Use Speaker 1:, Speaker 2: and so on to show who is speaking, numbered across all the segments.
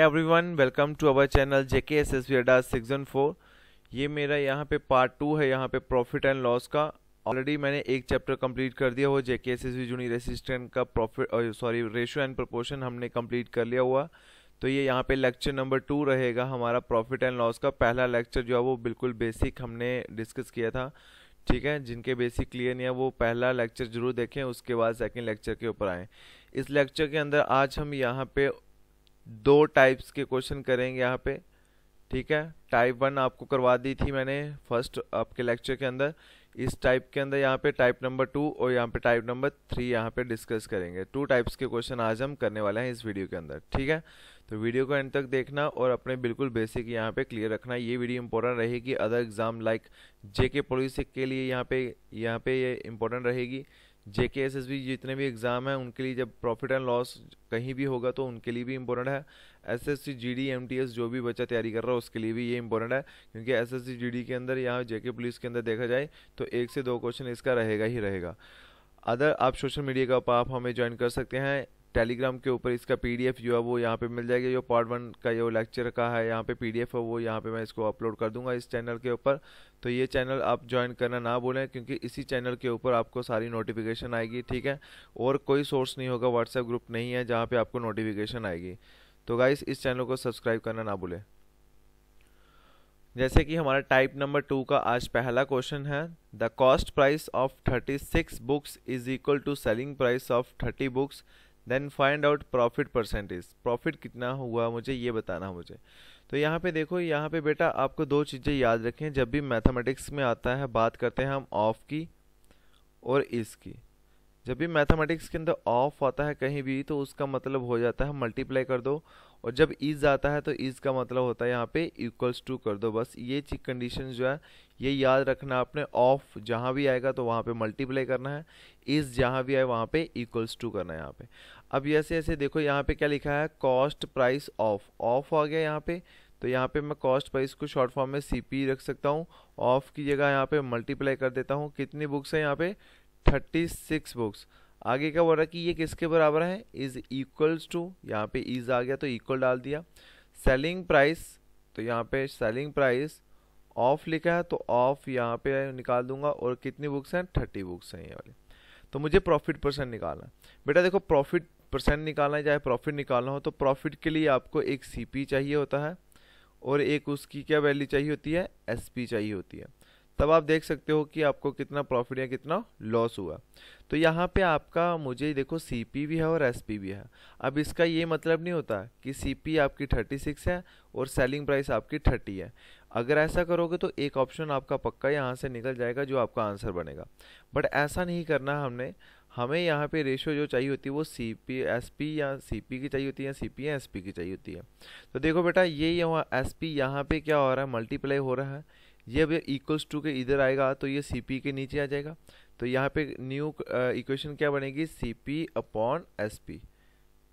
Speaker 1: Everyone welcome to our channel JK S S V season four ये मेरा यहाँ पे पार्ट टू है यहाँ पे प्रॉफिट एंड लॉस का ऑलरेडी मैंने एक चैप्टर कंप्लीट कर दिया वो JK S S V junior assistant का profit sorry ratio and proportion हमने कंप्लीट कर लिया हुआ तो ये यहाँ पे लेक्चर नंबर टू रहेगा हमारा प्रॉफिट एंड लॉस का पहला लेक्चर जो है वो बिल्कुल बेसिक हमने डिस्कस किया था ठीक है जिनके बेसिक क्लियर नहीं है वो पहला लेक्चर जरूर देखें उसके बाद सेकेंड लेक्चर के ऊपर आएँ इस लेक्चर के अंदर आज हम यहाँ पे दो टाइप्स के क्वेश्चन करेंगे यहाँ पे ठीक है टाइप वन आपको करवा दी थी मैंने फर्स्ट आपके लेक्चर के अंदर इस टाइप के अंदर यहाँ पे टाइप नंबर टू और यहाँ पे टाइप नंबर थ्री यहाँ पे डिस्कस करेंगे टू टाइप्स के क्वेश्चन आज हम करने वाले हैं इस वीडियो के अंदर ठीक है तो वीडियो को एंड तक देखना और अपने बिल्कुल बेसिक यहाँ पे क्लियर रखना ये वीडियो इंपॉर्टेंट रहेगी other exam like J K के लिए यहाँ पे यहाँ पे ये यह इंपॉर्टेंट रहेगी जे के एस एस बी जितने भी एग्ज़ाम हैं उनके लिए जब प्रॉफिट एंड लॉस कहीं भी होगा तो उनके लिए भी इम्पोर्टेंट है S S C G D M T S जो भी बच्चा तैयारी कर रहा है उसके लिए भी ये इम्पोर्टेंट है क्योंकि S S C G D के अंदर या जे के पुलिस के अंदर देखा जाए तो एक से दो क्वेश्चन इसका रहेगा ही रहेगा अदर आप सोशल मीडिया का आप हमें ज्वाइन कर सकते हैं टेलीग्राम के ऊपर इसका पीडीएफ जो है वो यहाँ पे मिल जाएगा जो पार्ट वन का जो लेक्चर का है यहाँ पे पीडीएफ है वो यहाँ पे मैं इसको अपलोड कर दूंगा इस चैनल के ऊपर तो ये चैनल आप ज्वाइन करना ना बोलें क्योंकि इसी चैनल के ऊपर आपको सारी नोटिफिकेशन आएगी ठीक है और कोई सोर्स नहीं होगा व्हाट्सएप ग्रुप नहीं है जहाँ पर आपको नोटिफिकेशन आएगी तो गाइस इस चैनल को सब्सक्राइब करना ना भूलें जैसे कि हमारा टाइप नंबर टू का आज पहला क्वेश्चन है the cost price of thirty six books is equal to selling price of thirty books then find out profit percentage profit कितना हुआ मुझे ये बताना मुझे तो यहाँ पे देखो यहाँ पे बेटा आपको दो चीज़ें याद रखें जब भी मैथमेटिक्स में आता है बात करते हैं हम ऑफ की और इसकी जब भी मैथमेटिक्स के अंदर ऑफ आता है कहीं भी तो उसका मतलब हो जाता है मल्टीप्लाई कर दो और जब इज आता है तो इज का मतलब होता है यहाँ पे इक्वल्स टू कर दो बस ये चीज कंडीशन जो है ये याद रखना आपने ऑफ जहाँ भी आएगा तो वहाँ पे मल्टीप्लाई करना है इज जहाँ भी आए वहाँ पे इक्वल्स टू करना है यहाँ पे अब ऐसे ऐसे देखो यहाँ पे क्या लिखा है कॉस्ट प्राइस ऑफ ऑफ आ गया यहाँ पे तो यहाँ पे मैं कॉस्ट प्राइस को शॉर्ट फॉर्म में सी e रख सकता हूँ ऑफ की जगह यहाँ पे मल्टीप्लाई कर देता हूँ कितनी बुक्स हैं यहाँ पे थर्टी सिक्स बुक्स आगे क्या बोल रहा है कि ये किसके बराबर है इज़ इक्वल्स टू यहाँ पे इज आ गया तो इक्वल डाल दिया सेलिंग प्राइस तो यहाँ पे सेलिंग प्राइस ऑफ लिखा है तो ऑफ यहाँ पे निकाल दूंगा और कितनी बुक्स हैं थर्टी बुक्स हैं ये वाली तो मुझे प्रॉफिट परसेंट निकालना बेटा देखो प्रॉफिट परसेंट निकालना है चाहे प्रॉफिट निकालना हो तो प्रॉफिट के लिए आपको एक सी चाहिए होता है और एक उसकी क्या वैल्यू चाहिए होती है एस चाहिए होती है तब आप देख सकते हो कि आपको कितना प्रॉफिट या कितना लॉस हुआ तो यहाँ पे आपका मुझे देखो सी भी है और एस भी है अब इसका ये मतलब नहीं होता कि सी आपकी 36 है और सेलिंग प्राइस आपकी 30 है अगर ऐसा करोगे तो एक ऑप्शन आपका पक्का यहाँ से निकल जाएगा जो आपका आंसर बनेगा बट ऐसा नहीं करना हमने हमें यहाँ पे रेशो जो चाहिए होती है वो सी पी एस पी या सी पी की चाहिए होती है या सी पी या एस पी की चाहिए होती है तो देखो बेटा ये यहाँ एस पी यहाँ पे क्या हो रहा है मल्टीप्लाई हो रहा है ये अब इक्वल्स टू के इधर आएगा तो ये सी पी के नीचे आ जाएगा तो यहाँ पे न्यू इक्वेशन क्या बनेगी C P upon S P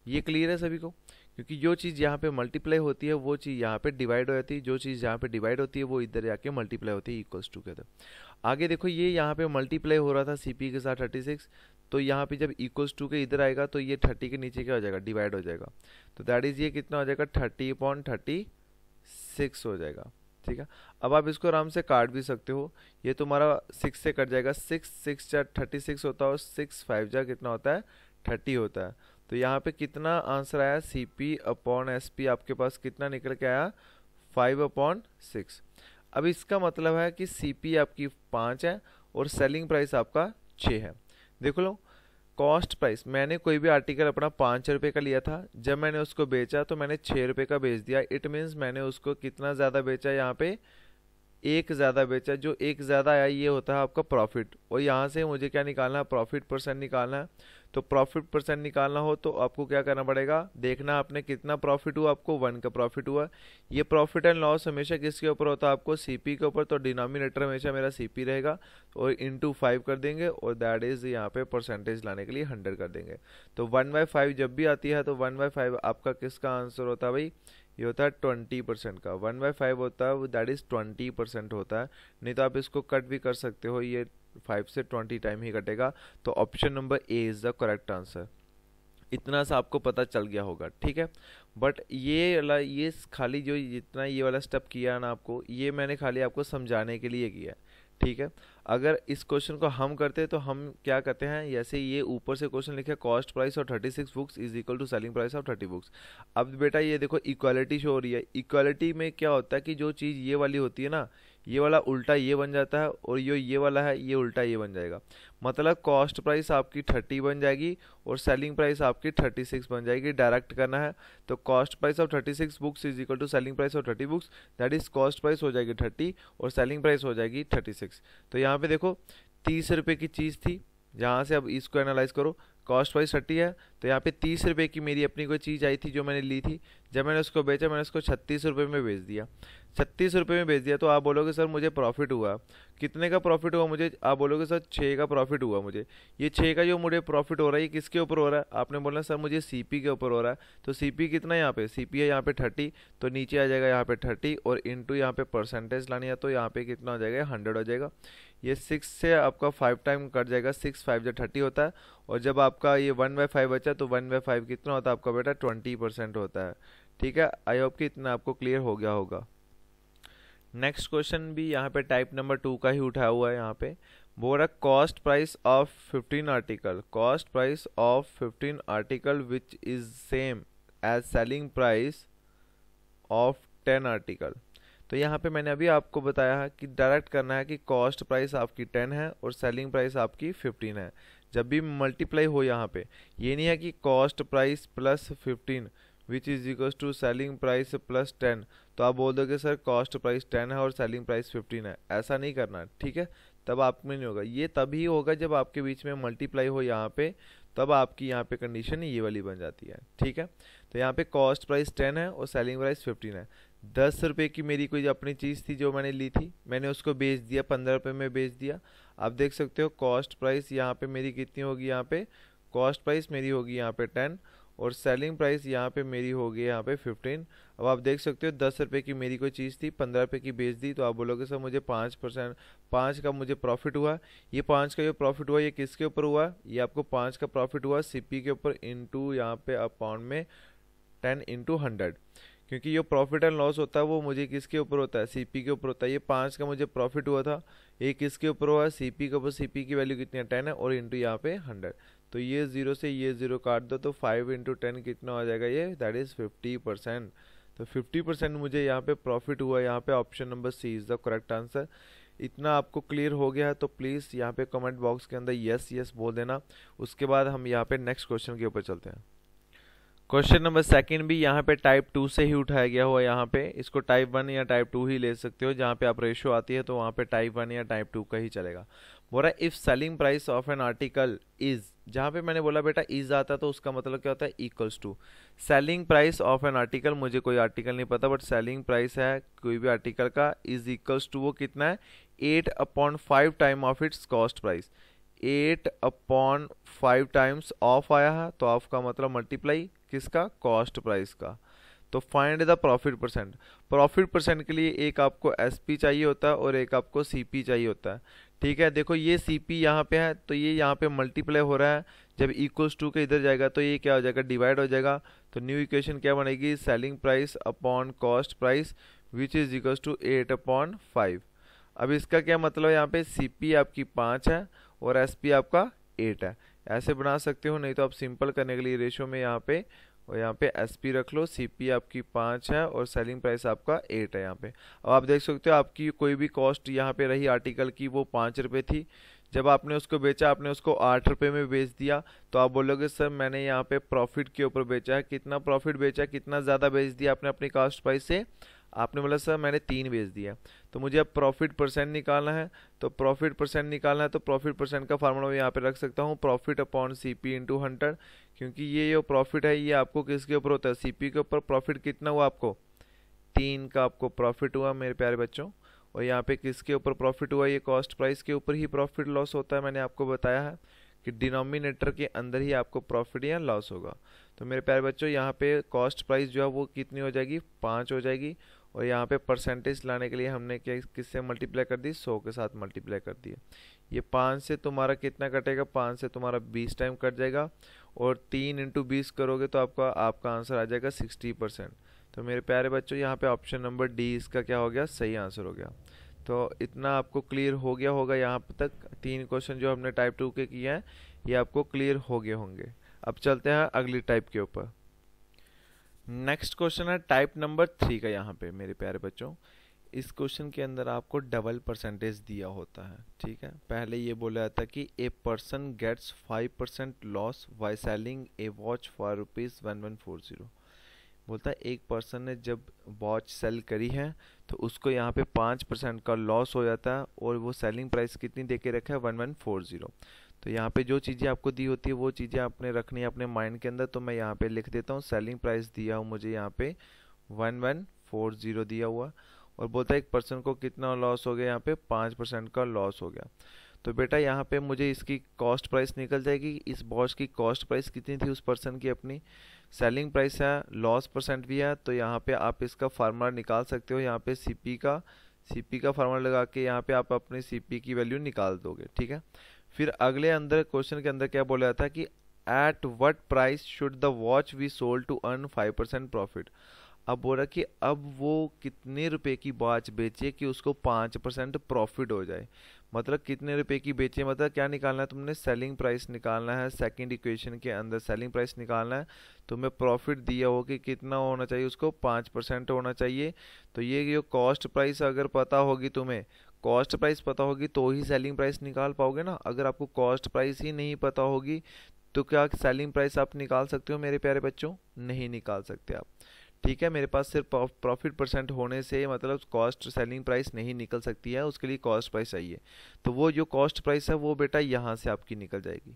Speaker 1: ये क्लियर है सभी को क्योंकि जो चीज़ यहाँ पे मल्टीप्लाई होती है वो चीज़ यहाँ पे डिवाइड हो जाती है जो चीज़ यहाँ पे डिवाइड होती है वो इधर जाके मल्टीप्लाई होती है इक्वल्स टू के अंदर आगे देखो ये यहाँ पे मल्टीप्लाई हो रहा था सी के साथ थर्टी सिक्स तो यहाँ पे जब इक्वल्स टू के इधर आएगा तो ये थर्टी के नीचे क्या हो जाएगा डिवाइड हो जाएगा तो दैट इज़ ये कितना हो जाएगा थर्टी अपॉन थर्टी सिक्स हो जाएगा ठीक है अब आप इसको आराम से काट भी सकते हो ये तुम्हारा सिक्स से कट जाएगा सिक्स सिक्स जा थर्टी सिक्स होता है और सिक्स फाइव जा कितना होता है थर्टी होता है तो यहाँ पे कितना आंसर आया C P upon S P आपके पास कितना निकल के आया फाइव अपॉन सिक्स अब इसका मतलब है कि सी पी आपकी पाँच है और सेलिंग प्राइस आपका छः है देख लो कॉस्ट प्राइस मैंने कोई भी आर्टिकल अपना पाँच रुपये का लिया था जब मैंने उसको बेचा तो मैंने छः रुपये का बेच दिया इट मीन्स मैंने उसको कितना ज़्यादा बेचा यहाँ पे एक ज़्यादा बेचा जो एक ज़्यादा आया ये होता है आपका प्रॉफिट और यहाँ से मुझे क्या निकालना है प्रॉफिट परसेंट निकालना है तो प्रॉफिट परसेंट निकालना हो तो आपको क्या करना पड़ेगा देखना आपने कितना प्रॉफिट हुआ आपको वन का प्रॉफिट हुआ ये प्रॉफिट एंड लॉस हमेशा किसके ऊपर होता है आपको सीपी के ऊपर तो डिनोमिनेटर हमेशा मेरा सीपी रहेगा और इंटू फाइव कर देंगे और दैट इज़ यहाँ पे परसेंटेज लाने के लिए हंड्रेड कर देंगे तो वन बाई फाइव जब भी आती है तो वन बाई फाइव आपका किसका आंसर होता है भाई ये होता है ट्वेंटी परसेंट का वन बाई फाइव होता है दैट इज़ ट्वेंटी परसेंट होता है नहीं तो आप इसको कट भी कर सकते हो ये फाइव से ट्वेंटी टाइम ही कटेगा तो option number A is the correct answer इतना सा आपको पता चल गया होगा ठीक है बट ये वाला ये खाली जो जितना ये वाला स्टेप किया ना आपको ये मैंने खाली आपको समझाने के लिए किया ठीक है अगर इस क्वेश्चन को हम करते तो हम क्या करते हैं जैसे ये ऊपर से क्वेश्चन लिखे cost price of thirty six books is equal to selling price of thirty books अब बेटा ये देखो इक्वालिटी शो हो रही है इक्वालिटी में क्या होता है कि जो चीज़ ये वाली होती है ना ये वाला उल्टा ये बन जाता है और ये ये वाला है ये उल्टा ये बन जाएगा मतलब कॉस्ट प्राइस आपकी थर्टी बन जाएगी और सेलिंग प्राइस आपकी थर्टी सिक्स बन जाएगी डायरेक्ट करना है तो cost price of thirty six books is equal to selling price of thirty books that is cost price हो जाएगी थर्टी और सेलिंग प्राइस हो जाएगी थर्टी सिक्स तो यहाँ पे देखो तीस रुपये की चीज़ थी जहाँ से अब इसको एनालाइज करो कॉस्ट वाइज थर्टी है तो यहाँ पे तीस रुपये की मेरी अपनी कोई चीज़ आई थी जो मैंने ली थी जब मैंने उसको बेचा मैंने उसको छत्तीस रुपये में बेच दिया छत्तीस रुपये में बेच दिया तो आप बोलोगे सर मुझे प्रॉफिट हुआ कितने का प्रॉफिट हुआ मुझे आप बोलोगे सर छः का प्रॉफिट हुआ मुझे ये छः का जो मुझे प्रॉफिट हो रहा है ये किसके ऊपर हो रहा है आपने बोला सर मुझे सी के ऊपर हो रहा है तो सी कितना है यहाँ पे सी है यहाँ पे थर्टी तो नीचे आ जाएगा यहाँ पे थर्टी और इंटू यहाँ पे परसेंटेज लानी है तो यहाँ पे कितना हो जाएगा हंड्रेड हो जाएगा ये सिक्स से आपका फाइव टाइम कट जाएगा सिक्स फाइव जो थर्टी होता है और जब आपका ये वन बाई फाइव बचा तो वन बाई फाइव कितना होता है आपका बेटा ट्वेंटी परसेंट होता है ठीक है आई होप कि इतना आपको क्लियर हो गया होगा नेक्स्ट क्वेश्चन भी यहाँ पे टाइप नंबर टू का ही उठाया हुआ है यहाँ पे बोल रहा cost price of fifteen article cost price of fifteen article which is same as selling price of ten article तो यहाँ पे मैंने अभी आपको बताया है कि डायरेक्ट करना है कि कॉस्ट प्राइस आपकी टेन है और सेलिंग प्राइस आपकी फिफ्टीन है जब भी मल्टीप्लाई हो यहाँ पे ये नहीं है कि cost price plus fifteen which is equals to selling price plus ten तो आप बोल दोगे सर कॉस्ट प्राइस टेन है और सेलिंग प्राइस फिफ्टीन है ऐसा नहीं करना ठीक है तब आप में नहीं होगा ये तभी होगा जब आपके बीच में मल्टीप्लाई हो यहाँ पे तब आपकी यहाँ पे कंडीशन ये वाली बन जाती है ठीक है तो यहाँ पे कॉस्ट प्राइस टेन है और सेलिंग प्राइस फिफ्टीन है दस रुपये की मेरी कोई अपनी चीज़ थी जो मैंने ली थी मैंने उसको बेच दिया पंद्रह रुपये में बेच दिया आप देख सकते हो कॉस्ट प्राइस यहाँ पे मेरी कितनी होगी यहाँ पे कॉस्ट प्राइस मेरी होगी यहाँ पे टेन और सेलिंग प्राइस यहाँ पे मेरी होगी यहाँ पे फिफ्टीन अब आप देख सकते हो दस रुपये की मेरी कोई चीज़ थी पंद्रह रुपये की बेच दी तो आप बोलोगे सर मुझे पाँच परसेंट पाँच का मुझे प्रॉफिट हुआ ये पाँच का जो प्रॉफिट हुआ ये किसके ऊपर हुआ ये आपको पाँच का प्रॉफिट हुआ सी के ऊपर इंटू यहाँ पे अपाउंट में टेन इंटू हंड्रेड क्योंकि जो प्रॉफिट एंड लॉस होता है वो मुझे किसके ऊपर होता है सीपी के ऊपर होता है ये पाँच का मुझे प्रॉफिट हुआ था ये किसके ऊपर हुआ सीपी के ऊपर सीपी की वैल्यू कितनी है टेन है और इंटू यहाँ पे हंड्रेड तो ये ज़ीरो से ये ज़ीरो काट दो तो फाइव इंटू टेन कितना हो जाएगा ये दैट इज़ फिफ्टी परसेंट तो फिफ्टी परसेंट मुझे यहाँ पे प्रॉफिट हुआ यहाँ पे option number C is the correct answer इतना आपको क्लियर हो गया है तो प्लीज़ यहाँ पे कमेंट बॉक्स के अंदर यस यस बोल देना उसके बाद हम यहाँ पे नेक्स्ट क्वेश्चन के ऊपर चलते हैं क्वेश्चन नंबर सेकंड भी यहाँ पे टाइप टू से ही उठाया गया हुआ यहाँ पे इसको टाइप वन या टाइप टू ही ले सकते हो जहाँ पे आप रेशो आती है तो वहाँ पे टाइप वन या टाइप टू का ही चलेगा बोल रहा है if selling price of an article is जहाँ पे मैंने बोला बेटा इज़ आता है तो उसका मतलब क्या होता है equals to selling price of an article मुझे कोई आर्टिकल नहीं पता बट सेलिंग प्राइस है कोई भी आर्टिकल का इज़ इक्वल्स टू वो कितना है eight upon five time of its cost price eight upon five times of आया है तो ऑफ का मतलब मल्टीप्लाई किसका कॉस्ट प्राइस का तो find the profit percent profit percent के लिए एक आपको एस चाहिए होता है और एक आपको सी चाहिए होता है ठीक है देखो ये सी पी यहाँ पे है तो ये यहाँ पे मल्टीप्लाई हो रहा है जब इक्वल्स टू के इधर जाएगा तो ये क्या हो जाएगा डिवाइड हो जाएगा तो न्यू इक्वेशन क्या बनेगी selling price upon cost price which is equal to eight upon five अब इसका क्या मतलब है यहाँ पे सी पी आपकी पाँच है और एस पी आपका एट है ऐसे बना सकते हो नहीं तो आप सिंपल करने के लिए रेशियो में यहाँ पे और यहाँ पे एस रख लो सी आपकी पाँच है और सेलिंग प्राइस आपका एट है यहाँ पे अब आप देख सकते हो आपकी कोई भी कॉस्ट यहाँ पे रही आर्टिकल की वो पाँच रुपये थी जब आपने उसको बेचा आपने उसको आठ रुपये में बेच दिया तो आप बोलोगे सर मैंने यहाँ पे प्रॉफिट के ऊपर बेचा है कितना प्रॉफिट बेचा कितना ज़्यादा बेच दिया आपने अपनी कास्ट प्राइस से आपने बोला सर मैंने तीन बेच दिया तो मुझे अब प्रॉफिट परसेंट निकालना है तो प्रॉफिट परसेंट निकालना है तो प्रॉफिट परसेंट का फार्मूला मैं यहाँ पे रख सकता हूँ profit upon C P into hundred क्योंकि ये जो प्रॉफिट है ये आपको किसके ऊपर होता है सी पी के ऊपर प्रॉफिट कितना हुआ आपको तीन का आपको प्रॉफिट हुआ मेरे प्यारे बच्चों और यहाँ पे किसके ऊपर प्रॉफिट हुआ ये कॉस्ट प्राइस के ऊपर ही प्रॉफिट लॉस होता है मैंने आपको बताया है कि डिनोमिनेटर के अंदर ही आपको प्रॉफिट या लॉस होगा तो मेरे प्यारे बच्चों यहाँ पे कॉस्ट प्राइस जो है वो कितनी हो जाएगी पाँच हो जाएगी और यहाँ पे परसेंटेज लाने के लिए हमने क्या किससे मल्टीप्लाई कर दी सौ के साथ मल्टीप्लाई कर दिए ये पाँच से तुम्हारा कितना कटेगा पाँच से तुम्हारा बीस टाइम कट जाएगा और तीन इंटू बीस करोगे तो आपका आपका आंसर आ जाएगा सिक्सटी परसेंट तो मेरे प्यारे बच्चों यहाँ पे ऑप्शन नंबर डी इसका क्या हो गया सही आंसर हो गया तो इतना आपको क्लियर हो गया होगा यहाँ तक तीन क्वेश्चन जो हमने टाइप टू के किए हैं ये आपको क्लियर हो गए होंगे अब चलते हैं अगली टाइप के ऊपर नेक्स्ट क्वेश्चन है टाइप नंबर थ्री का यहाँ पे मेरे प्यारे बच्चों इस क्वेश्चन के अंदर आपको डबल परसेंटेज दिया होता है ठीक है पहले ये बोला जाता कि a person gets five percent loss by selling a watch for rupees one one four zero बोलता है एक पर्सन ने जब वॉच सेल करी है तो उसको यहाँ पे पाँच परसेंट का लॉस हो जाता है और वो सेलिंग प्राइस कितनी दे के रखा है वन वन फोर ज़ीरो तो यहाँ पे जो चीज़ें आपको दी होती है वो चीज़ें आपने रखनी है अपने माइंड के अंदर तो मैं यहाँ पे लिख देता हूँ सेलिंग प्राइस दिया हूँ मुझे यहाँ पे वन वन फोर जीरो दिया हुआ और बोलता है एक पर्सन को कितना लॉस हो गया यहाँ पे पाँच परसेंट का लॉस हो गया तो बेटा यहाँ पे मुझे इसकी कॉस्ट प्राइस निकल जाएगी इस बॉच की कॉस्ट प्राइस कितनी थी उस पर्सन की अपनी सेलिंग प्राइस है लॉस परसेंट भी है तो यहाँ पे आप इसका फार्मूला निकाल सकते हो यहाँ पे सीपी का सीपी का फार्मूला लगा के यहाँ पे आप अपने सीपी की वैल्यू निकाल दोगे ठीक है फिर अगले अंदर क्वेश्चन के अंदर क्या बोला है कि at what price should the watch be sold to earn five percent profit अब बोल रहा कि अब वो कितने रुपए की वॉच बेचे कि उसको पाँच परसेंट प्रॉफिट हो जाए मतलब कितने रुपए की बेचे मतलब क्या निकालना है तुमने सेलिंग प्राइस निकालना है सेकंड इक्वेशन के अंदर सेलिंग प्राइस निकालना है तुम्हें प्रॉफिट दिया हो कि कितना होना चाहिए उसको पाँच परसेंट होना चाहिए तो ये जो कॉस्ट प्राइस अगर पता होगी तुम्हें कॉस्ट प्राइस पता होगी तो ही सेलिंग प्राइस निकाल पाओगे ना अगर आपको कॉस्ट प्राइस ही नहीं पता होगी तो क्या सेलिंग प्राइस आप निकाल सकते हो मेरे प्यारे बच्चों नहीं निकाल सकते आप ठीक है मेरे पास सिर्फ प्रॉफिट परसेंट होने से मतलब कॉस्ट सेलिंग प्राइस नहीं निकल सकती है उसके लिए कॉस्ट प्राइस चाहिए तो वो जो कॉस्ट प्राइस है वो बेटा यहाँ से आपकी निकल जाएगी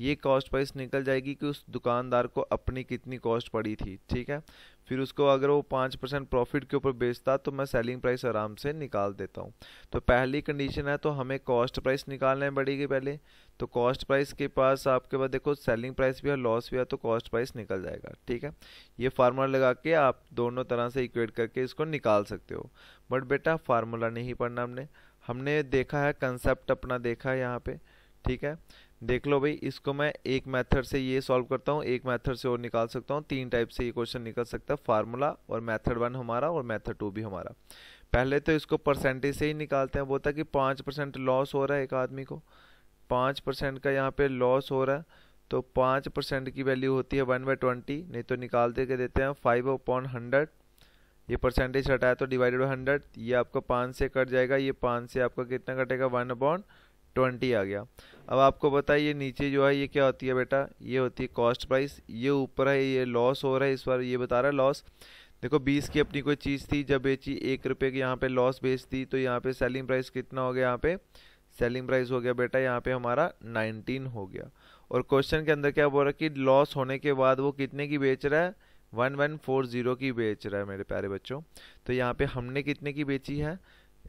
Speaker 1: ये कॉस्ट प्राइस निकल जाएगी कि उस दुकानदार को अपनी कितनी कॉस्ट पड़ी थी ठीक है फिर उसको अगर वो पाँच परसेंट प्रॉफिट के ऊपर बेचता तो मैं सेलिंग प्राइस आराम से निकाल देता हूँ तो पहली कंडीशन है तो हमें कॉस्ट प्राइस निकालना पड़ेगी पहले तो कॉस्ट प्राइस के पास आपके पास देखो सेलिंग प्राइस भी है लॉस भी है तो कॉस्ट प्राइस निकल जाएगा ठीक है ये फार्मूला लगा के आप दोनों तरह से इक्वेट करके इसको निकाल सकते हो बट बेटा फार्मूला नहीं पढ़ना हमने हमने देखा है कंसेप्ट अपना देखा है यहाँ पे ठीक है देख लो भाई इसको मैं एक मेथड से ये सॉल्व करता हूँ एक मेथड से और निकाल सकता हूँ तीन टाइप से ये क्वेश्चन निकल सकता है फार्मूला और मेथड वन हमारा और मेथड टू भी हमारा पहले तो इसको परसेंटेज से ही निकालते हैं बोलता कि पाँच परसेंट लॉस हो रहा है एक आदमी को पाँच परसेंट का यहाँ पे लॉस हो रहा है तो पाँच परसेंट की वैल्यू होती है वन बाई ट्वेंटी नहीं तो निकाल दे के देते हैं फाइव अपॉन हंड्रेड ये परसेंटेज हटाया तो डिवाइडेड बाई हंड्रेड ये आपका पाँच से कट जाएगा ये पाँच से आपका कितना कटेगा वन अपॉन ट्वेंटी आ गया अब आपको बताइए नीचे जो है ये क्या होती है बेटा ये होती है कॉस्ट प्राइस ये ऊपर है ये लॉस हो रहा है इस बार ये बता रहा है लॉस देखो बीस की अपनी कोई चीज़ थी जब बेची एक रुपये की यहाँ पे लॉस बेचती तो यहाँ पे सेलिंग प्राइस कितना हो गया यहाँ पे सेलिंग प्राइस हो गया बेटा यहाँ पे हमारा नाइनटीन हो गया और क्वेश्चन के अंदर क्या बोल रहा है कि लॉस होने के बाद वो कितने की बेच रहा है वन वन फोर ज़ीरो की बेच रहा है मेरे प्यारे बच्चों तो यहाँ पे हमने कितने की बेची है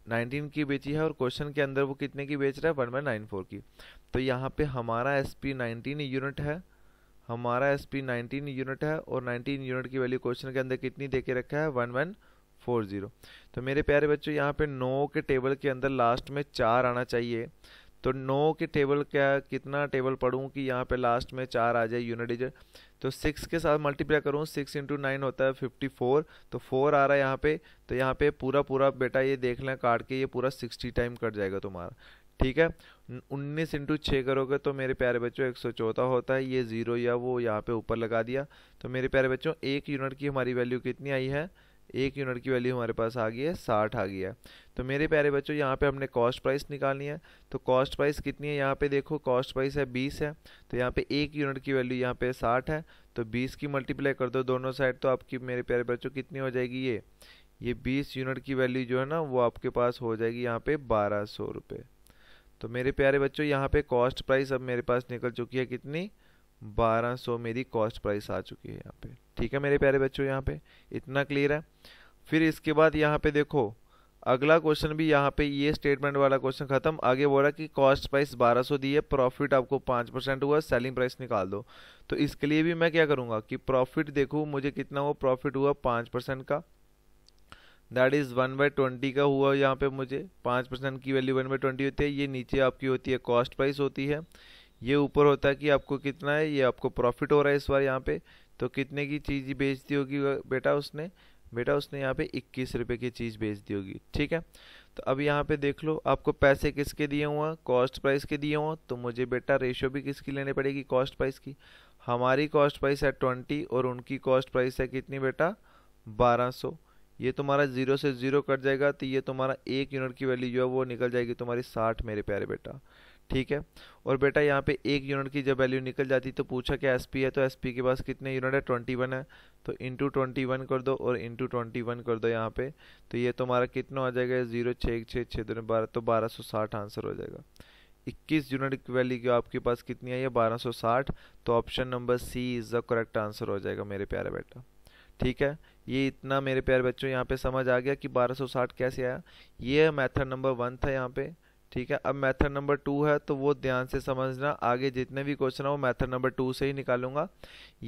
Speaker 1: नाइनटीन की बेची है और क्वेश्चन के अंदर वो कितने की बेच रहा है वन बाई नाइन फोर की तो यहाँ पे हमारा एस पी नाइनटीन यूनिट है हमारा एस पी नाइनटीन यूनिट है और नाइनटीन यूनिट की वैल्यू क्वेश्चन के अंदर कितनी दे के रखा है वन वन फोर जीरो तो मेरे प्यारे बच्चों यहाँ पे नौ के टेबल के अंदर लास्ट में चार आना चाहिए तो नौ के टेबल क्या कितना टेबल पढ़ूँ कि यहाँ पे लास्ट में चार आ जाए यूनिट डिजिट तो सिक्स के साथ मल्टीप्लाई करूँ सिक्स इंटू नाइन होता है फिफ्टी फोर तो फोर आ रहा है यहाँ पे तो यहाँ पे पूरा पूरा बेटा ये देख लें काट के ये पूरा सिक्सटी टाइम कट जाएगा तुम्हारा ठीक है उन्नीस इंटू छः करोगे तो मेरे प्यारे बच्चों एक सौ चौथा होता है ये ज़ीरो या वो यहाँ पे ऊपर लगा दिया तो मेरे प्यारे बच्चों एक यूनिट की हमारी वैल्यू कितनी आई है एक यूनिट की वैल्यू हमारे पास आ गई है साठ आ गई है तो मेरे प्यारे बच्चों यहाँ पे हमने कॉस्ट प्राइस निकालनी है तो कॉस्ट प्राइस कितनी है यहाँ पे देखो कॉस्ट प्राइस है बीस है तो यहाँ पे एक यूनिट की वैल्यू यहाँ पे साठ है तो बीस की मल्टीप्लाई कर दो दोनों साइड तो आपकी मेरे प्यारे बच्चों कितनी हो जाएगी ये ये बीस यूनिट की वैल्यू जो है ना वो आपके पास हो जाएगी यहाँ पे बारह सौ रुपये तो मेरे प्यारे बच्चों यहाँ पे कॉस्ट प्राइस अब मेरे पास निकल चुकी है कितनी 1200 मेरी कॉस्ट प्राइस आ चुकी है यहाँ पे ठीक है मेरे प्यारे बच्चों यहाँ पे इतना क्लियर है फिर इसके बाद यहाँ पे देखो अगला क्वेश्चन भी यहाँ पे ये स्टेटमेंट वाला क्वेश्चन खत्म आगे बोल रहा कि कॉस्ट प्राइस 1200 दी है प्रॉफिट आपको 5 परसेंट हुआ सेलिंग प्राइस निकाल दो तो इसके लिए भी मैं क्या करूँगा कि प्रॉफिट देखू मुझे कितना हुआ प्रॉफिट हुआ पाँच परसेंट का that is one by twenty का हुआ यहाँ पे मुझे पाँच परसेंट की वैल्यू वन बाई ट्वेंटी होती है ये नीचे आपकी होती है कॉस्ट प्राइस होती है ये ऊपर होता कि आपको कितना है ये आपको प्रॉफिट हो रहा है इस बार यहाँ पे तो कितने की चीज़ बेच दी होगी बेटा उसने बेटा उसने यहाँ पे इक्कीस रुपये की चीज़ बेच दी होगी ठीक है तो अब यहाँ पे देख लो आपको पैसे किसके दिए हुआ कॉस्ट प्राइस के दिए हुए तो मुझे बेटा रेशियो भी किसकी लेनी पड़ेगी कॉस्ट प्राइस की हमारी कॉस्ट प्राइस है ट्वेंटी और उनकी कॉस्ट प्राइस है कितनी बेटा बारह सौ ये तुम्हारा जीरो से ज़ीरो कट जाएगा तो ये तुम्हारा एक यूनिट की वैल्यू जो है वो निकल जाएगी तुम्हारी साठ मेरे प्यारे बेटा ठीक है और बेटा यहाँ पे एक यूनिट की जब वैल्यू निकल जाती तो पूछा कि एस है तो एस के पास कितने यूनिट है ट्वेंटी वन है तो इंटू ट्वेंटी वन कर दो और इंटू ट्वेंटी वन कर दो यहाँ पे तो ये तुम्हारा कितना आ जाएगा जीरो छः एक छः छः दो बारह तो बारह सौ साठ आंसर हो जाएगा इक्कीस यूनिट की वैल्यू क्यों आपके पास कितनी आई है बारह सौ साठ तो option number C is the correct answer हो जाएगा मेरे प्यारे बेटा ठीक है ये इतना मेरे प्यारे बच्चों यहाँ पे समझ आ गया कि 1260 कैसे आया ये मेथड नंबर वन था यहाँ पे ठीक है अब मेथड नंबर टू है तो वो ध्यान से समझना आगे जितने भी क्वेश्चन है वो मेथड नंबर टू से ही निकालूंगा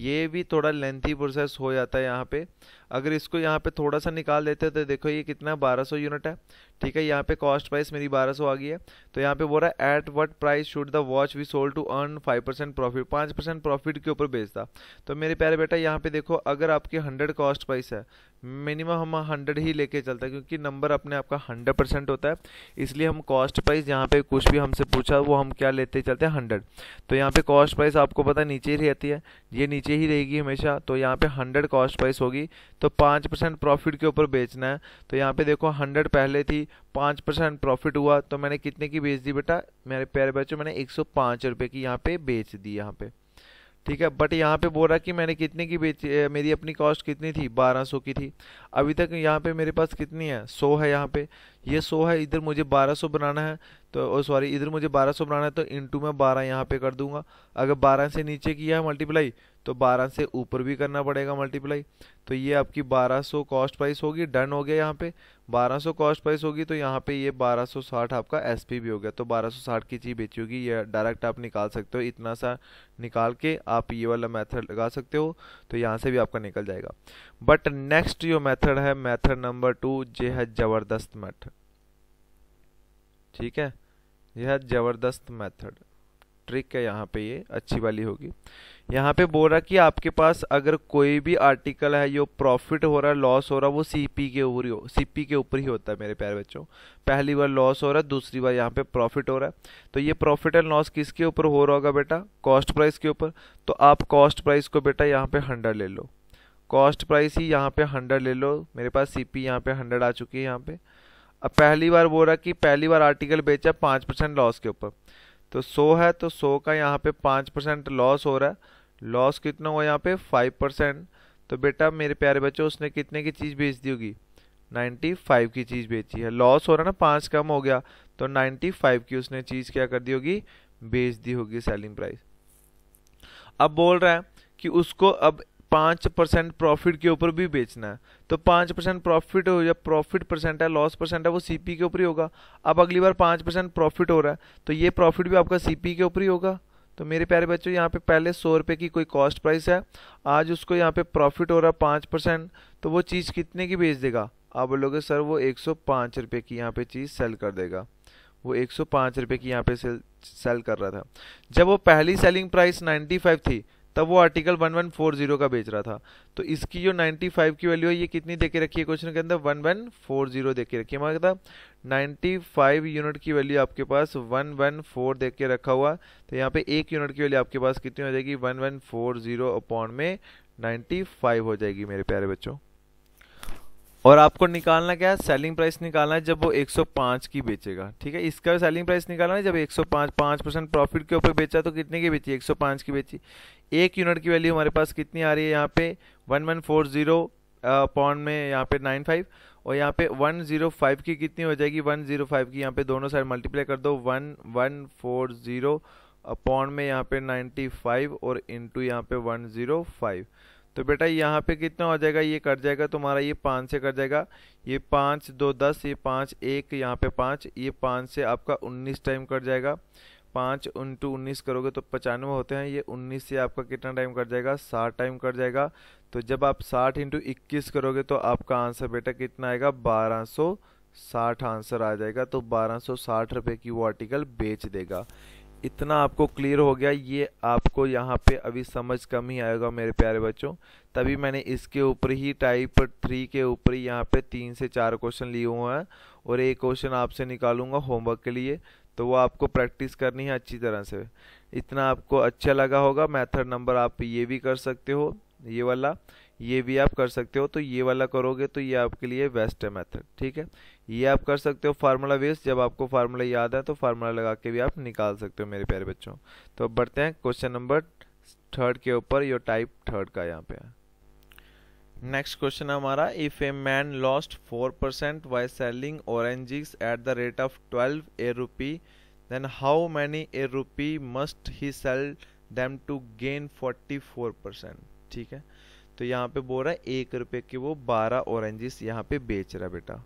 Speaker 1: ये भी थोड़ा लेंथी प्रोसेस हो जाता है यहाँ पे अगर इसको यहाँ पे थोड़ा सा निकाल देते तो देखो ये कितना 1200 यूनिट है ठीक है यहाँ पे कॉस्ट प्राइस मेरी 1200 आ गई है तो यहाँ पे बोल रहा है at what price should the watch be sold to earn five percent profit पाँच परसेंट प्रॉफिट के ऊपर बेचता तो मेरे प्यारे बेटा यहाँ पे देखो अगर आपकी हंड्रेड कॉस्ट प्राइस है मिनिमम हम हंड्रेड ही लेके चलते हैं क्योंकि नंबर अपने आपका हंड्रेड परसेंट होता है इसलिए हम कॉस्ट प्राइस यहाँ पे कुछ भी हमसे पूछा वो हम क्या लेते चलते हैं हंड्रेड तो यहाँ पे कॉस्ट प्राइस आपको पता नीचे ही रहती है ये नीचे ही रहेगी हमेशा तो यहाँ पे हंड्रेड कॉस्ट प्राइस होगी तो पाँच परसेंट प्रॉफिट के ऊपर बेचना है तो यहाँ पे देखो हंड्रेड पहले थी पाँच परसेंट प्रॉफिट हुआ तो मैंने कितने की बेच दी बेटा मेरे प्यारे बच्चों मैंने एक सौ पाँच रुपये की यहाँ पे बेच दी यहाँ पे ठीक है बट यहाँ पे बोल रहा कि मैंने कितने की बेची मेरी अपनी कॉस्ट कितनी थी सौ की थी अभी तक यहाँ पे मेरे पास कितनी है सौ है यहाँ पे ये सो है इधर मुझे बारह सौ बनाना है तो सॉरी इधर मुझे बारह सौ बनाना है तो टू मैं बारह यहाँ पे कर दूंगा अगर बारह से नीचे किया है मल्टीप्लाई तो बारह से ऊपर भी करना पड़ेगा मल्टीप्लाई तो ये आपकी बारह सौ कॉस्ट प्राइस होगी डन हो गया यहाँ पे बारह सौ कॉस्ट प्राइस होगी तो यहाँ पे ये बारह सौ साठ आपका एस पी भी हो गया तो बारह सौ साठ की चीज़ बेची होगी ये डायरेक्ट आप निकाल सकते हो इतना सा निकाल के आप ये वाला मेथड लगा सकते हो तो यहाँ से भी आपका निकल जाएगा बट नेक्स्ट जो मैथड है मैथड नंबर टू जे है ज़बरदस्त मैथड ठीक है यह है ज़बरदस्त मेथड ट्रिक है यहाँ पे ये अच्छी वाली होगी यहाँ पे बोल रहा कि आपके पास अगर कोई भी आर्टिकल है जो प्रॉफिट हो रहा है लॉस हो रहा वो सीपी के ऊपर ही हो सीपी के ऊपर ही होता है मेरे प्यारे बच्चों पहली बार लॉस हो रहा है दूसरी बार यहाँ पे प्रॉफिट हो रहा है तो ये प्रॉफिट एंड लॉस किसके ऊपर हो रहा होगा बेटा कॉस्ट प्राइस के ऊपर तो आप कॉस्ट प्राइस को बेटा यहाँ पे हंड्रेड ले लो कॉस्ट प्राइस ही यहाँ पे हंड्रेड ले लो मेरे पास सी पी यहाँ पे हंड्रेड आ चुकी है यहाँ पे अब पहली बार बोल रहा कि पहली बार आर्टिकल बेचा पाँच परसेंट लॉस के ऊपर तो सौ है तो सौ का यहाँ पे पाँच परसेंट लॉस हो रहा है लॉस कितना हुआ यहाँ पे फाइव परसेंट तो बेटा मेरे प्यारे बच्चों उसने कितने की चीज़ बेच दी होगी नाइन्टी फाइव की चीज़ बेची है लॉस हो रहा ना पाँच कम हो गया तो नाइन्टी फाइव की उसने चीज़ क्या कर दी होगी बेच दी होगी सेलिंग प्राइस अब बोल रहा है कि उसको अब पाँच परसेंट प्रॉफिट के ऊपर भी बेचना है तो पाँच परसेंट प्रॉफिट हो या प्रॉफिट परसेंट है लॉस परसेंट है वो सीपी के ऊपर ही होगा अब अगली बार पाँच परसेंट प्रॉफिट हो रहा है तो ये प्रॉफिट भी आपका सीपी के ऊपर ही होगा तो मेरे प्यारे बच्चों यहाँ पे पहले सौ रुपये की कोई कॉस्ट प्राइस है आज उसको यहाँ पे प्रॉफिट हो रहा है पाँच परसेंट तो वो चीज़ कितने की बेच देगा आप बोलोगे सर वो एक सौ पाँच रुपये की यहाँ पे चीज़ सेल कर देगा वो एक सौ पाँच रुपये की यहाँ पे सेल सेल कर रहा था जब वो पहली सेलिंग प्राइस नाइन्टी फाइव थी तब वो आर्टिकल 1140 का बेच रहा था तो इसकी जो 95 की वैल्यू है ये कितनी देके रखी है क्वेश्चन के अंदर 1140 देके रखी है मतलब 95 यूनिट की वैल्यू आपके पास 114 देख के रखा हुआ तो यहाँ पे एक यूनिट की वैल्यू आपके पास कितनी हो जाएगी 1140 अपॉन में 95 हो जाएगी मेरे प्यारे बच्चों और आपको निकालना क्या है सेलिंग प्राइस निकालना है जब वो 105 की बेचेगा ठीक है इसका सेलिंग प्राइस निकालना है जब 105 5 परसेंट प्रॉफिट के ऊपर बेचा तो कितने की बेची 105 की बेची एक यूनिट की वैल्यू हमारे पास कितनी आ रही है यहाँ पे वन वन फोर जीरो में यहाँ पे नाइन फाइव और यहाँ पे वन जीरो फाइव की कितनी हो जाएगी वन जीरो फाइव की यहाँ पे दोनों साइड मल्टीप्लाई कर दो वन वन फोर जीरो में यहाँ पे नाइन्टी फाइव और इंटू यहाँ पे वन जीरो फाइव तो बेटा यहाँ पे कितना हो जाएगा ये कट जाएगा तुम्हारा ये पाँच से कट जाएगा ये पाँच दो दस ये पाँच एक यहाँ पे पाँच ये पाँच से आपका उन्नीस टाइम कट जाएगा पाँच इंटू उन्नीस करोगे तो पचानवे होते हैं ये उन्नीस से आपका कितना टाइम कट जाएगा साठ टाइम कट जाएगा तो जब आप साठ इंटू इक्कीस करोगे तो आपका आंसर बेटा कितना आएगा बारह सौ साठ आंसर आ जाएगा तो बारह सौ साठ रुपये की वो आर्टिकल बेच देगा इतना आपको क्लियर हो गया ये आपको यहाँ पे अभी समझ कम ही आएगा मेरे प्यारे बच्चों तभी मैंने इसके ऊपर ही टाइप थ्री के ऊपर ही यहाँ पे तीन से चार क्वेश्चन लिए हुए हैं और एक क्वेश्चन आपसे निकालूंगा होमवर्क के लिए तो वो आपको प्रैक्टिस करनी है अच्छी तरह से इतना आपको अच्छा लगा होगा मैथड नंबर आप ये भी कर सकते हो ये वाला ये भी आप कर सकते हो तो ये वाला करोगे तो ये आपके लिए बेस्ट है मेथड ठीक है ये आप कर सकते हो फार्मूला वेस्ट जब आपको फार्मूला याद है तो फार्मूला लगा के भी आप निकाल सकते हो मेरे प्यारे बच्चों तो अब बढ़ते हैं क्वेश्चन नंबर थर्ड के ऊपर योर टाइप थर्ड का यहाँ पे नेक्स्ट क्वेश्चन है हमारा if a man lost four percent by selling oranges at the rate of twelve a rupee then how many a rupee must he sell them to gain forty four percent ठीक है तो यहाँ पे बोल रहा है एक रुपये के वो बारह ऑरेंजेस यहाँ पे बेच रहा बेटा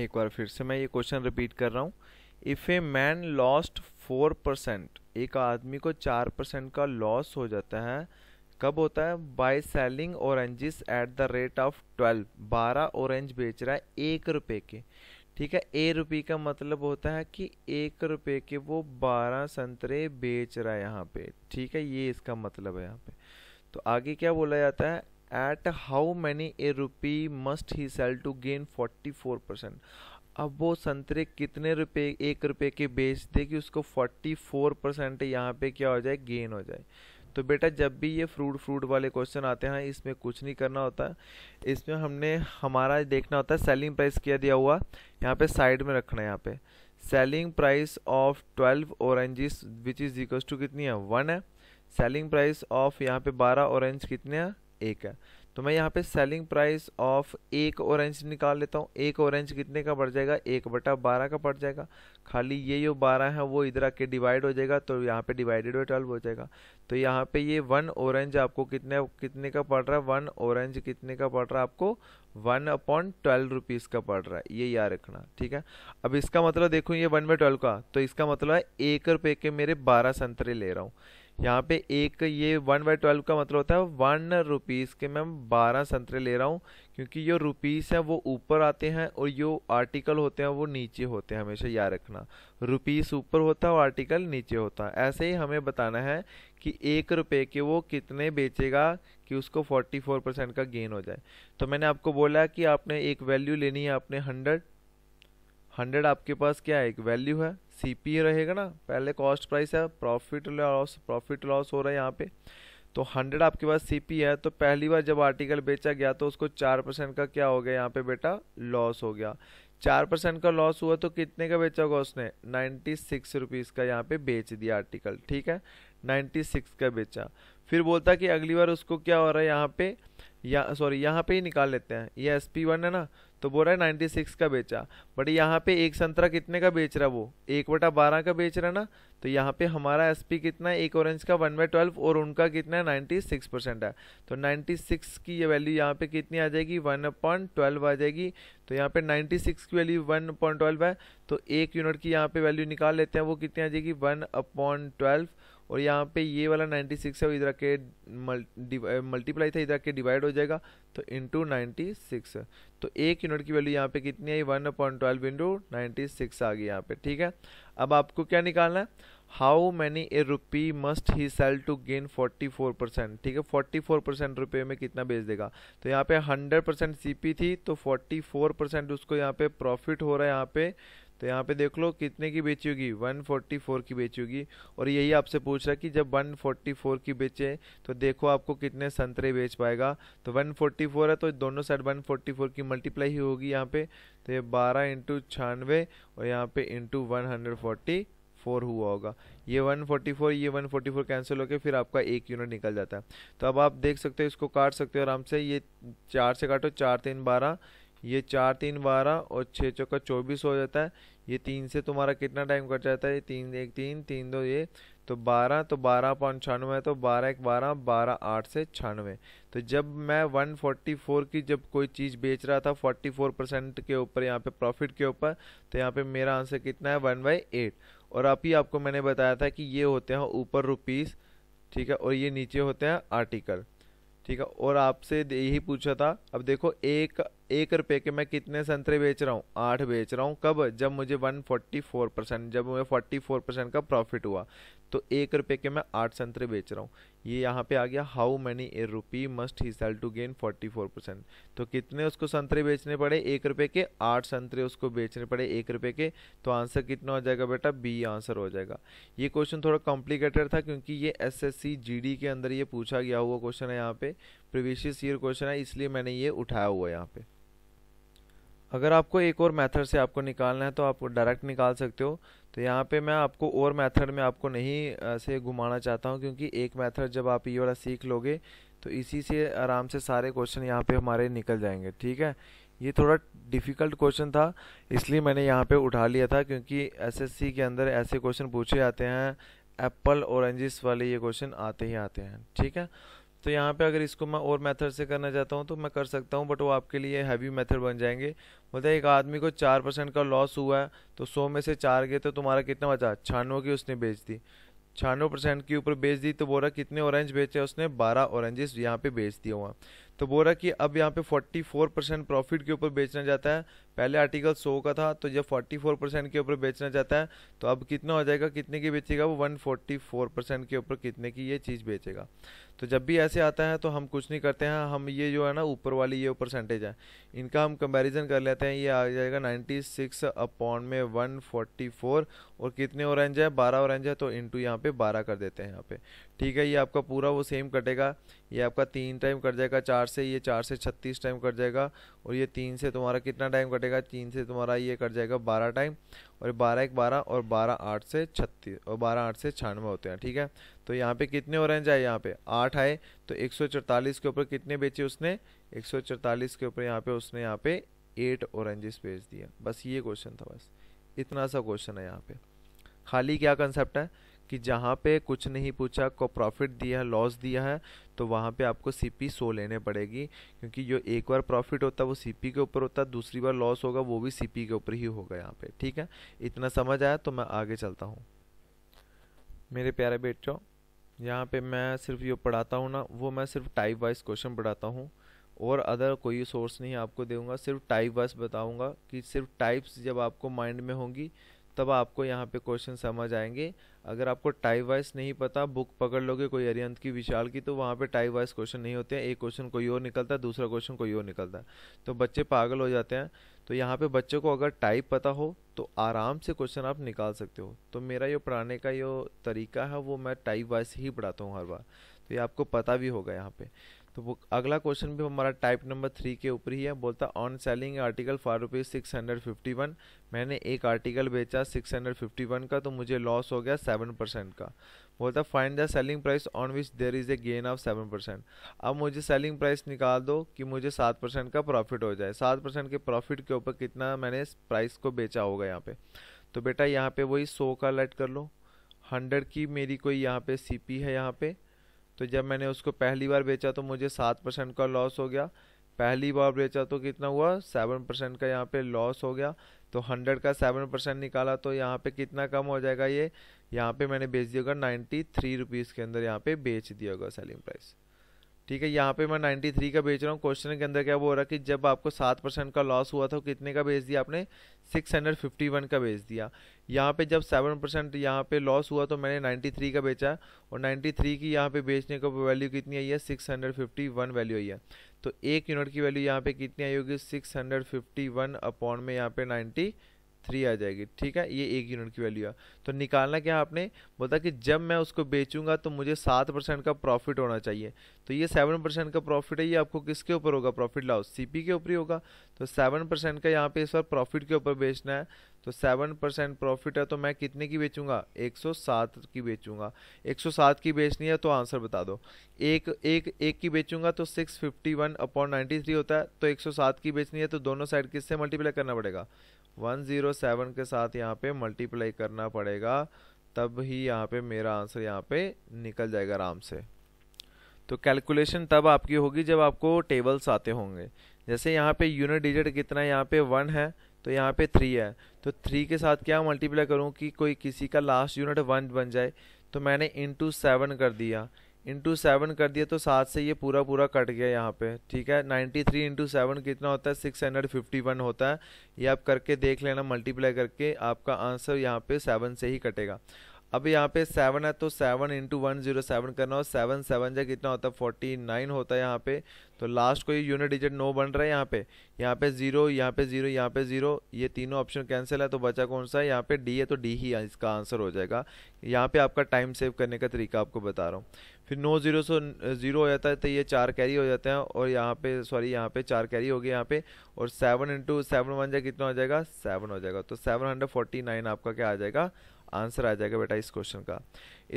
Speaker 1: एक बार फिर से मैं ये क्वेश्चन रिपीट कर रहा हूँ if a man lost four percent एक आदमी को चार परसेंट का लॉस हो जाता है कब होता है by selling oranges at the rate of twelve बारह ऑरेंज बेच रहा है एक रुपये के ठीक है ए रुपये का मतलब होता है कि एक रुपये के वो बारह संतरे बेच रहा है यहाँ पे ठीक है ये इसका मतलब है यहाँ पे तो आगे क्या बोला जाता है at how many a rupee must he sell to gain forty four percent अब वो संतरे कितने रुपए एक रुपए के दे कि उसको फोर्टी फोर परसेंट यहाँ पे क्या हो जाए गेन हो जाए तो बेटा जब भी ये फ्रूट फ्रूट वाले क्वेश्चन आते हैं इसमें कुछ नहीं करना होता इसमें हमने हमारा देखना होता है सेलिंग प्राइस क्या दिया हुआ यहाँ पे साइड में रखना है यहाँ पे selling price of twelve oranges which is equal to कितनी है वन है सेलिंग प्राइस ऑफ यहाँ पे बारह ऑरेंज कितने है? एक है तो मैं यहाँ पे सेलिंग प्राइस ऑफ एक ऑरेंज निकाल लेता हूँ एक ऑरेंज कितने का पड़ जाएगा एक बटा बारह का पड़ जाएगा खाली ये जो बारह है वो इधर आके डिवाइड हो जाएगा तो यहाँ पे डिवाइडेड बाई ट्वेल्व हो जाएगा तो यहाँ पे ये वन ऑरेंज आपको कितने कितने का पड़ रहा है वन ऑरेंज कितने का पड़ रहा है आपको वन अपॉन ट्वेल्व रुपीज़ का पड़ रहा है ये याद रखना ठीक है अब इसका मतलब देखो ये वन बाई ट्वेल्व का तो इसका मतलब है एक रुपए के मेरे बारह संतरे ले रहा हूँ यहाँ पे एक ये वन बाई ट्वेल्व का मतलब होता है वन रुपीज़ के मैं बारह संतरे ले रहा हूँ क्योंकि जो रुपीस हैं वो ऊपर आते हैं और जो आर्टिकल होते हैं वो नीचे होते हैं हमेशा याद रखना रुपीस ऊपर होता है और आर्टिकल नीचे होता है ऐसे ही हमें बताना है कि एक रुपये के वो कितने बेचेगा कि उसको फोर्टी फोर परसेंट का गेन हो जाए तो मैंने आपको बोला कि आपने एक वैल्यू लेनी है आपने हंड्रेड हंड्रेड आपके पास क्या है एक वैल्यू है सी रहेगा ना पहले कॉस्ट प्राइस है प्रॉफिट लॉस प्रॉफिट लॉस हो रहा है यहाँ पे तो हंड्रेड आपके पास सी है तो पहली बार जब आर्टिकल बेचा गया तो उसको चार परसेंट का क्या हो गया यहाँ पे बेटा लॉस हो गया चार परसेंट का लॉस हुआ तो कितने का बेचा होगा उसने नाइन्टी सिक्स रुपीज़ का यहाँ पे बेच दिया आर्टिकल ठीक है नाइन्टी सिक्स का बेचा फिर बोलता कि अगली बार उसको क्या हो रहा है यहाँ पे या सॉरी यहाँ पे ही निकाल लेते हैं ये एस वन है ना तो बोल रहा है नाइन्टी सिक्स का बेचा बट यहाँ पे एक संतरा कितने का बेच रहा है वो एक बटा बारह का बेच रहा ना तो यहाँ पे हमारा एस पी कितना है एक ऑरेंज का वन बाई ट्वेल्व और उनका कितना है नाइन्टी सिक्स परसेंट है तो नाइन्टी सिक्स की ये वैल्यू यहाँ पे कितनी आ जाएगी वन पॉइंट ट्वेल्व आ जाएगी तो यहाँ पे नाइन्टी सिक्स की वैल्यू वन पॉइंट ट्वेल्व है तो एक यूनिट की यहाँ पे वैल्यू निकाल लेते हैं वो कितनी आ जाएगी वन अपॉइंट ट्वेल्व और यहाँ पे ये वाला 96 है और इधर के मल्टीप्लाई था इधर के डिवाइड हो जाएगा तो इंटू नाइन्टी तो एक यूनिट की वैल्यू यहाँ पे कितनी आई one point twelve into ninety आ गई यहाँ पे ठीक है अब आपको क्या निकालना है how many a rupee must he sell to gain 44 percent ठीक है 44 परसेंट रुपये में कितना बेच देगा तो यहाँ पे 100 परसेंट सी थी तो 44 परसेंट उसको यहाँ पे प्रॉफिट हो रहा है यहाँ पे तो यहाँ पे देख लो कितने की बेची होगी 144 की बेची होगी और यही आपसे पूछ रहा कि जब 144 की बेचे तो देखो आपको कितने संतरे बेच पाएगा तो 144 है तो दोनों साइड 144 की मल्टीप्लाई ही होगी यहाँ पे तो ये बारह इंटू छियानवे और यहाँ पे इंटू वन फोर हुआ होगा ये 144 ये 144 कैंसिल होकर फिर आपका एक यूनिट निकल जाता है तो अब आप देख सकते हो इसको काट सकते हो आराम से ये चार से काटो चार तीन बारह ये चार तीन बारह और छः चौका चौबीस हो जाता है ये तीन से तुम्हारा कितना टाइम कट जाता है ये तीन एक तीन तीन दो ये तो बारह तो बारह पॉइंट छानवे है तो बारह एक बारह बारह आठ से छानवे तो जब मैं वन फोर्टी फोर की जब कोई चीज़ बेच रहा था फोर्टी फोर परसेंट के ऊपर यहाँ पे प्रॉफिट के ऊपर तो यहाँ पे मेरा आंसर कितना है वन बाई एट और अभी आपको मैंने बताया था कि ये होते हैं ऊपर रुपीज़ ठीक है और ये नीचे होते हैं आर्टिकल ठीक है और आपसे यही पूछा था अब देखो एक एक रुपये के मैं कितने संतरे बेच रहा हूँ आठ बेच रहा हूँ कब जब मुझे वन फोर्टी फोर परसेंट जब मुझे फोर्टी फोर परसेंट का प्रॉफिट हुआ तो एक रुपये के मैं आठ संतरे बेच रहा हूँ ये यहाँ पे आ गया how many a rupee must he sell to gain forty four percent तो कितने उसको संतरे बेचने पड़े एक रुपये के आठ संतरे उसको बेचने पड़े एक रुपये के तो आंसर कितना हो जाएगा बेटा बी आंसर हो जाएगा ये क्वेश्चन थोड़ा कॉम्प्लिकेटेड था क्योंकि ये S S C G D के अंदर ये पूछा गया हुआ क्वेश्चन है यहाँ पे प्रीवियस ईयर क्वेश्चन है इसलिए मैंने ये उठाया हुआ है यहाँ पे अगर आपको एक और मेथड से आपको निकालना है तो आप डायरेक्ट निकाल सकते हो तो यहाँ पे मैं आपको और मेथड में आपको नहीं से घुमाना चाहता हूँ क्योंकि एक मेथड जब आप ये वाला सीख लोगे तो इसी से आराम से सारे क्वेश्चन यहाँ पे हमारे निकल जाएंगे ठीक है ये थोड़ा डिफ़िकल्ट क्वेश्चन था इसलिए मैंने यहाँ पर उठा लिया था क्योंकि एस के अंदर ऐसे क्वेश्चन पूछे जाते हैं एप्पल ऑरेंजिस वाले ये क्वेश्चन आते ही आते हैं ठीक है तो यहाँ पे अगर इसको मैं और मेथड से करना चाहता हूँ तो मैं कर सकता हूँ बट वो आपके लिए हैवी मेथड बन जाएंगे बोलते एक आदमी को चार परसेंट का लॉस हुआ है तो सौ में से चार गए तो तुम्हारा कितना बचा छानवे की उसने बेच दी छानवे परसेंट के ऊपर बेच दी तो बोल रहा कितने ऑरेंज बेचे उसने बारह ऑरेंजेस यहाँ पे बेच दिए हुआ तो बोल रहा कि अब यहाँ पे 44 परसेंट प्रॉफिट के ऊपर बेचना जाता है पहले आर्टिकल 100 का था तो जब 44 परसेंट के ऊपर बेचना जाता है तो अब कितना हो जाएगा कितने की बेचेगा वो 144 परसेंट के ऊपर कितने की ये चीज़ बेचेगा तो जब भी ऐसे आता है तो हम कुछ नहीं करते हैं हम ये जो है ना ऊपर वाली ये परसेंटेज है इनका हम कंपेरिजन कर लेते हैं ये आ जाएगा नाइन्टी सिक्स अपॉन में वन फोर्टी फोर और कितने ओरेंज है बारह ओरेंज है तो इंटू यहाँ पे बारह कर देते हैं यहाँ पे ठीक है ये आपका पूरा वो सेम कटेगा ये आपका तीन टाइम कट जाएगा चार से ये चार से छत्तीस टाइम कट जाएगा और ये तीन से तुम्हारा कितना टाइम कटेगा तीन से तुम्हारा ये कट जाएगा बारह टाइम और बारह एक बारह और बारह आठ से छत्तीस और बारह आठ से छियानवे होते हैं ठीक है तो यहाँ पे कितने ऑरेंज आए यहाँ पे आठ आए तो एक सौ के ऊपर कितने बेचे उसने एक सौ के ऊपर यहाँ पे उसने यहाँ पे एट ऑरेंजेस बेच दिया बस ये क्वेश्चन था बस इतना सा क्वेश्चन है यहाँ पे खाली क्या कंसेप्ट है कि जहाँ पे कुछ नहीं पूछा को प्रॉफिट दिया है लॉस दिया है तो वहाँ पे आपको सी पी सो लेने पड़ेगी क्योंकि जो एक बार प्रॉफिट होता है वो सी पी के ऊपर होता है दूसरी बार लॉस होगा वो भी सी पी के ऊपर ही होगा यहाँ पे ठीक है इतना समझ आया तो मैं आगे चलता हूँ मेरे प्यारे बेटों यहाँ पे मैं सिर्फ ये पढ़ाता हूँ ना वो मैं सिर्फ टाइप वाइज क्वेश्चन पढ़ाता हूँ और अदर कोई सोर्स नहीं आपको देगा सिर्फ टाइप वाइज बताऊँगा कि सिर्फ टाइप्स जब आपको माइंड में होंगी तब आपको यहाँ पे क्वेश्चन समझ आएंगे अगर आपको टाइप वाइज नहीं पता बुक पकड़ लोगे कोई अरियंत की विशाल की तो वहाँ पे टाइप वाइज क्वेश्चन नहीं होते हैं एक क्वेश्चन कोई और निकलता है दूसरा क्वेश्चन कोई और निकलता है तो बच्चे पागल हो जाते हैं तो यहाँ पे बच्चे को अगर टाइप पता हो तो आराम से क्वेश्चन आप निकाल सकते हो तो मेरा ये पढ़ाने का जो तरीका है वो मैं टाइप वाइज ही पढ़ाता हूँ हर बार तो ये आपको पता भी होगा यहाँ पर तो वो अगला क्वेश्चन भी हमारा टाइप नंबर थ्री के ऊपर ही है बोलता on selling article for rupees six hundred fifty one मैंने एक आर्टिकल बेचा सिक्स हंड्रेड फिफ्टी वन का तो मुझे लॉस हो गया सेवन परसेंट का बोलता find the selling price on which there is a gain of seven percent अब मुझे सेलिंग प्राइस निकाल दो कि मुझे सात परसेंट का प्रॉफिट हो जाए सात परसेंट के प्रॉफिट के ऊपर कितना मैंने प्राइस को बेचा होगा यहाँ पे तो बेटा यहाँ पे वही सौ का लेट कर लो हंड्रेड की मेरी कोई यहाँ पे पी है यहाँ पे तो जब मैंने उसको पहली बार बेचा तो मुझे सात परसेंट का लॉस हो गया पहली बार बेचा तो कितना हुआ सेवन परसेंट का यहाँ पे लॉस हो गया तो हंड्रेड का सेवन परसेंट निकाला तो यहाँ पे कितना कम हो जाएगा ये यहाँ पे मैंने बेच दिया होगा नाइन्टी थ्री रुपीज़ के अंदर यहाँ पे बेच दिया होगा सेलिंग प्राइस ठीक है यहाँ पे मैं 93 का बेच रहा हूँ क्वेश्चन के अंदर क्या वो हो रहा है कि जब आपको सात परसेंट का लॉस हुआ था तो कितने का बेच दिया आपने 651 का बेच दिया यहाँ पे जब सेवन परसेंट यहाँ पे लॉस हुआ तो मैंने 93 का बेचा और 93 की यहाँ पे बेचने का वैल्यू कितनी आई है 651 वैल्यू आई है तो एक यूनिट की वैल्यू यहाँ पे कितनी आई होगी 651 अपॉन में यहाँ पर नाइन्टी थ्री आ जाएगी ठीक है ये एक यूनिट की वैल्यू है तो निकालना क्या आपने बोला कि जब मैं उसको बेचूंगा तो मुझे सात परसेंट का प्रॉफिट होना चाहिए तो ये सेवन परसेंट का प्रॉफिट है ये आपको किसके ऊपर होगा प्रॉफिट लॉस सीपी के ऊपर ही होगा तो सेवन परसेंट का यहाँ पे इस बार प्रॉफिट के ऊपर बेचना है तो सेवन परसेंट प्रॉफिट है तो मैं कितने की बेचूंगा एक सौ सात की बेचूंगा एक सौ सात की बेचनी है तो आंसर बता दो एक एक एक की बेचूंगा तो six fifty one upon ninety three होता है तो एक सौ सात की बेचनी है तो दोनों साइड किससे मल्टीप्लाई करना पड़ेगा 107 के साथ यहाँ पे मल्टीप्लाई करना पड़ेगा तब ही यहाँ पे मेरा आंसर यहाँ पे निकल जाएगा आराम से तो कैलकुलेशन तब आपकी होगी जब आपको टेबल्स आते होंगे जैसे यहाँ पे यूनिट डिजिट कितना यहाँ पे वन है तो यहाँ पे थ्री है तो थ्री के साथ क्या मल्टीप्लाई करूँ कि कोई किसी का लास्ट यूनिट वन बन जाए तो मैंने इंटू सेवन कर दिया इंटू सेवन कर दिया तो सात से ये पूरा पूरा कट गया यहाँ पे ठीक है नाइन्टी थ्री इंटू सेवन कितना होता है सिक्स हंड्रेड फिफ्टी वन होता है ये आप करके देख लेना मल्टीप्लाई करके आपका आंसर यहाँ पे सेवन से ही कटेगा अब यहाँ पे सेवन है तो seven into one zero seven करना हो सेवन सेवन जा कितना होता है फोर्टी नाइन होता है यहाँ पे तो लास्ट कोई यूनिट डिजिट नो बन रहा है यहाँ पे यहाँ पे जीरो यहाँ पे जीरो यहाँ पे जीरो ये तीनों ऑप्शन कैंसिल है तो बचा कौन सा है यहाँ पे डी है तो डी ही इसका आंसर हो जाएगा यहाँ पे आपका टाइम सेव करने का तरीका आपको बता रहा हूँ फिर नो जीरो सो जीरो हो जाता है तो ये चार कैरी हो जाते हैं और यहाँ पे सॉरी यहाँ पे चार कैरी हो गया यहाँ पे और सेवन इंटू सेवन वन जा कितना हो जाएगा सेवन हो जाएगा तो सेवन हंड्रेड फोर्टी नाइन आपका क्या आ जाएगा आंसर आ जाएगा बेटा इस क्वेश्चन का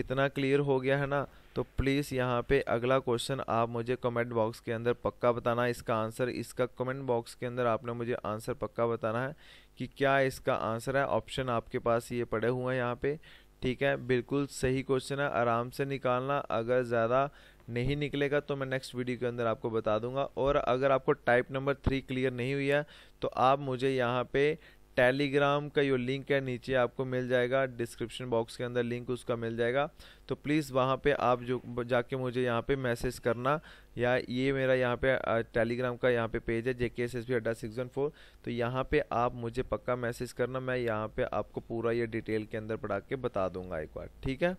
Speaker 1: इतना क्लियर हो गया है ना तो प्लीज़ यहाँ पे अगला क्वेश्चन आप मुझे कमेंट बॉक्स के अंदर पक्का बताना इसका आंसर इसका कमेंट बॉक्स के अंदर आपने मुझे आंसर पक्का बताना है कि क्या इसका आंसर है ऑप्शन आपके पास ये पड़े हुए हैं यहाँ पे ठीक है बिल्कुल सही क्वेश्चन है आराम से निकालना अगर ज़्यादा नहीं निकलेगा तो मैं नेक्स्ट वीडियो के अंदर आपको बता दूंगा और अगर आपको टाइप नंबर थ्री क्लियर नहीं हुई है तो आप मुझे यहाँ पे टेलीग्राम का जो लिंक है नीचे आपको मिल जाएगा डिस्क्रिप्शन बॉक्स के अंदर लिंक उसका मिल जाएगा तो प्लीज़ वहाँ पे आप जो जाके मुझे यहाँ पे मैसेज करना या ये मेरा यहाँ पे टेलीग्राम का यहाँ पे पेज है J K S S B अड्डा सिक्स वन फोर तो यहाँ पे आप मुझे पक्का मैसेज करना मैं यहाँ पे आपको पूरा ये डिटेल के अंदर पढ़ा के बता दूंगा एक बार ठीक है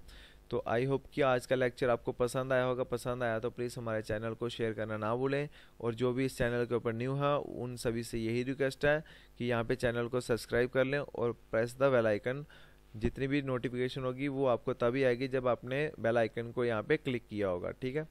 Speaker 1: तो आई होप कि आज का लेक्चर आपको पसंद आया होगा पसंद आया तो प्लीज़ हमारे चैनल को शेयर करना ना भूलें और जो भी इस चैनल के ऊपर न्यू है उन सभी से यही रिक्वेस्ट है कि यहाँ पे चैनल को सब्सक्राइब कर लें और प्रेस द बेल आइकन जितनी भी नोटिफिकेशन होगी वो आपको तभी आएगी जब आपने बेल आइकन को यहाँ पे क्लिक किया होगा ठीक है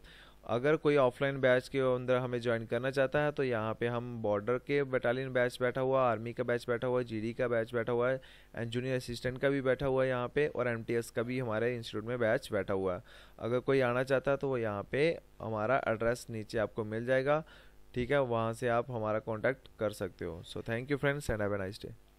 Speaker 1: अगर कोई ऑफलाइन बैच के अंदर हमें ज्वाइन करना चाहता है तो यहाँ पे हम बॉर्डर के बटालियन बैच बैठा हुआ आर्मी का बैच बैठा हुआ है जीडी का बैच बैठा हुआ है एंड जूनियर असिस्टेंट का भी बैठा हुआ है यहाँ पे और एमटीएस का भी हमारे इंस्टीट्यूट में बैच बैठा हुआ है अगर कोई आना चाहता है तो वो यहाँ पर हमारा एड्रेस नीचे आपको मिल जाएगा ठीक है वहाँ से आप हमारा कॉन्टैक्ट कर सकते हो so thank you friends and have a nice day